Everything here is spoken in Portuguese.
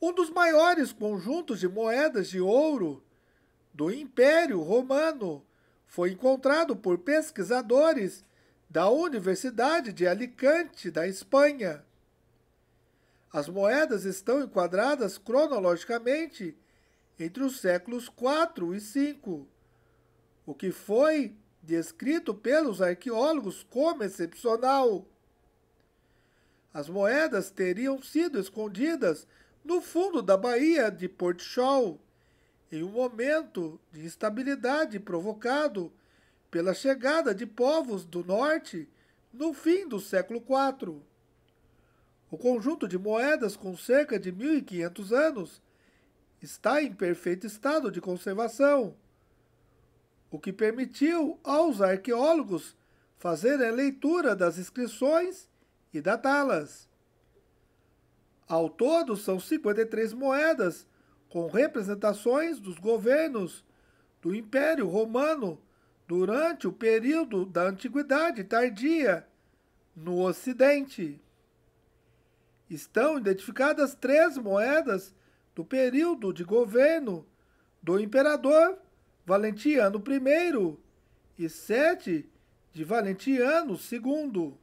um dos maiores conjuntos de moedas de ouro do Império Romano, foi encontrado por pesquisadores da Universidade de Alicante, da Espanha. As moedas estão enquadradas cronologicamente entre os séculos 4 e 5, o que foi descrito pelos arqueólogos como excepcional. As moedas teriam sido escondidas no fundo da Baía de Port Shaw, em um momento de instabilidade provocado pela chegada de povos do norte no fim do século IV. O conjunto de moedas com cerca de 1500 anos está em perfeito estado de conservação, o que permitiu aos arqueólogos fazer a leitura das inscrições e datá-las. Ao todo, são 53 moedas, com representações dos governos do Império Romano durante o período da Antiguidade Tardia no Ocidente. Estão identificadas três moedas do período de governo do imperador Valentiano I e sete de Valentiano II.